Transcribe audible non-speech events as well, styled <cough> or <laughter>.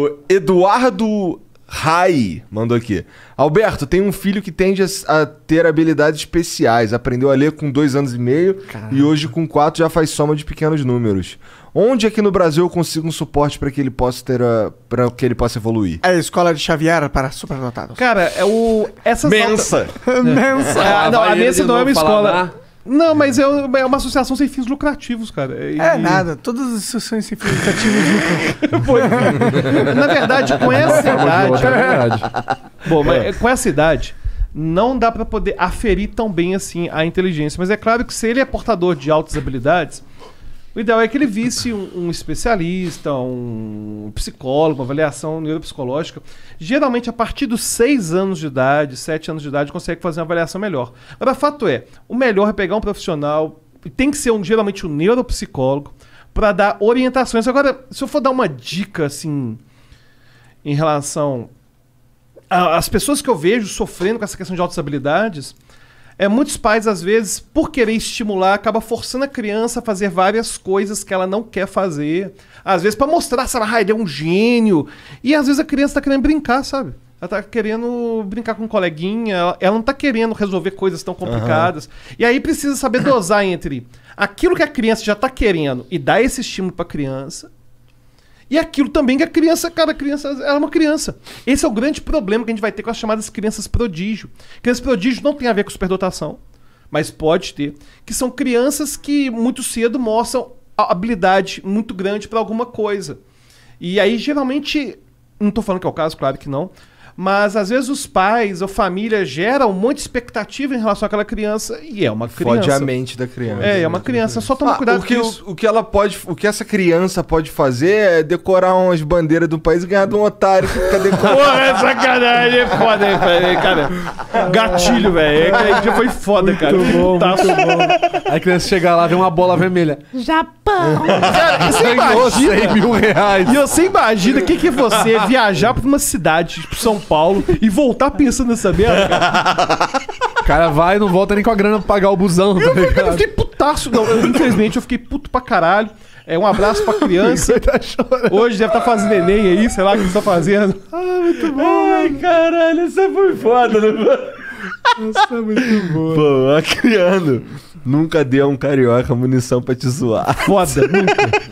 O Eduardo Rai mandou aqui. Alberto, tem um filho que tende a, ter habilidades especiais. Aprendeu a ler com dois anos e meio Caramba. e hoje com quatro já faz soma de pequenos números. Onde aqui no Brasil eu consigo um suporte para que ele possa ter para que ele possa evoluir? É a escola de Xavier para superdotados. Cara, é o essa mensa. <laughs> mensa. É. Ah, não, a mensa não é uma escola. Não, mas é, é uma associação sem fins lucrativos, cara. E... É nada. Todas as associações sem fins lucrativos lucram. <laughs> É. Na verdade, com essa idade. É verdade. Bom, mas é. com essa idade, não dá para poder aferir tão bem assim a inteligência. Mas é claro que se ele é portador de altas habilidades, o ideal é que ele visse um, um especialista, um psicólogo, uma avaliação neuropsicológica. Geralmente, a partir dos 6 anos de idade, 7 anos de idade, consegue fazer uma avaliação melhor. Agora, fato é, o melhor é pegar um profissional, tem que ser um, geralmente um neuropsicólogo, para dar orientações. Agora, se eu for dar uma dica, assim, em relação às pessoas que eu vejo sofrendo com essa questão de altas habilidades é, muitos pais, às vezes, por querer estimular, acaba forçando a criança a fazer várias coisas que ela não quer fazer. Às vezes, para mostrar, se ah, ele é um gênio. E às vezes a criança tá querendo brincar, sabe? Ela tá querendo brincar com um coleguinha, ela, ela não tá querendo resolver coisas tão complicadas. Uhum. E aí precisa saber dosar entre aquilo que a criança já tá querendo e dar esse estímulo pra criança e aquilo também que a criança, cara, a criança era é uma criança. Esse é o grande problema que a gente vai ter com as chamadas crianças prodígio. Crianças prodígio não tem a ver com superdotação, mas pode ter, que são crianças que muito cedo mostram habilidade muito grande para alguma coisa. E aí geralmente não estou falando que é o caso, claro que não, mas às vezes os pais ou família geram um monte de expectativa em relação àquela criança e é uma criança. Fode a mente da criança. É, é uma criança. Só toma ah, cuidado o que, com isso. O, que ela pode, o que essa criança pode fazer é decorar umas bandeiras do país e ganhar de um otário que fica <laughs> decorando. Pô, é sacanagem, é foda, hein, cara. Gatilho, velho. Aquele é dia foi foda, muito cara. Bom, tá muito bom. Aí a criança chega lá, vê uma bola vermelha. Japão! você imagina... 100 mil reais. E você imagina o que, que é você <laughs> viajar pra uma cidade, tipo São Paulo, Paulo e voltar pensando nessa merda, cara. O <laughs> cara vai e não volta nem com a grana pra pagar o busão. Tá eu, cara, eu fiquei putaço. Não, eu, infelizmente, eu fiquei puto pra caralho. É um abraço pra criança. tá Hoje deve estar tá fazendo Enem aí, sei lá o que está fazendo. Ah, muito bom. Ai, caralho, isso foi foda, né? Nossa, muito bom. Pô, a criando. Nunca deu a um carioca munição pra te zoar. Foda, nunca.